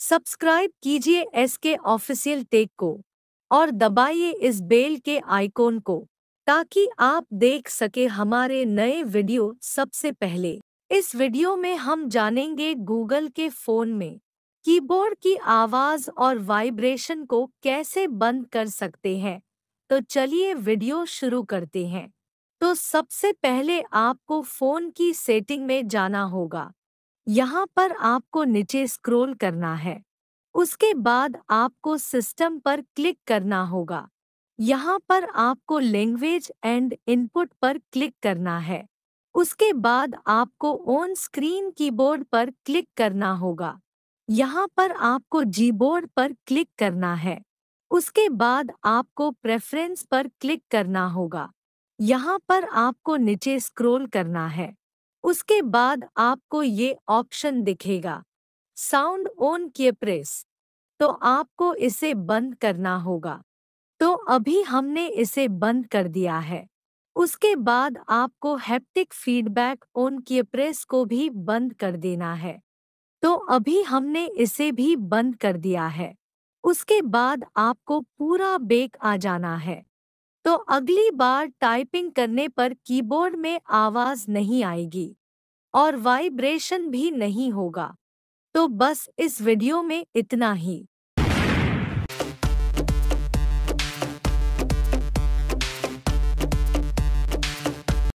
subscribe कीजिए SK official take को और दबाइए इस बेल के आइकॉन को ताकि आप देख सके हमारे नए वीडियो सबसे पहले इस वीडियो में हम जानेंगे गूगल के फोन में कीबोर्ड की आवाज और वाइब्रेशन को कैसे बंद कर सकते हैं तो चलिए वीडियो शुरू करते हैं तो सबसे पहले आपको फोन की सेटिंग में जाना होगा यहाँ पर आपको नीचे स्क्रॉल करना है उसके बाद आपको सिस्टम पर क्लिक करना होगा यहाँ पर आपको लैंग्वेज एंड इनपुट पर क्लिक करना है उसके बाद आपको ऑन स्क्रीन कीबोर्ड पर क्लिक करना होगा यहाँ पर आपको जीबोर्ड पर क्लिक करना है उसके बाद आपको प्रेफरेंस पर क्लिक करना होगा यहाँ पर आपको नीचे स्क्रॉल करना है उसके बाद आपको ये ऑप्शन दिखेगा साउंड ऑन किए प्रेस तो आपको इसे बंद करना होगा तो अभी हमने इसे बंद कर दिया है उसके बाद आपको हैप्टिक फीडबैक ऑन किए प्रेस को भी बंद कर देना है तो अभी हमने इसे भी बंद कर दिया है उसके बाद आपको पूरा बेक आ जाना है तो अगली बार टाइपिंग करने पर कीबोर्ड में आवाज़ नहीं आएगी और वाइब्रेशन भी नहीं होगा तो बस इस वीडियो में इतना ही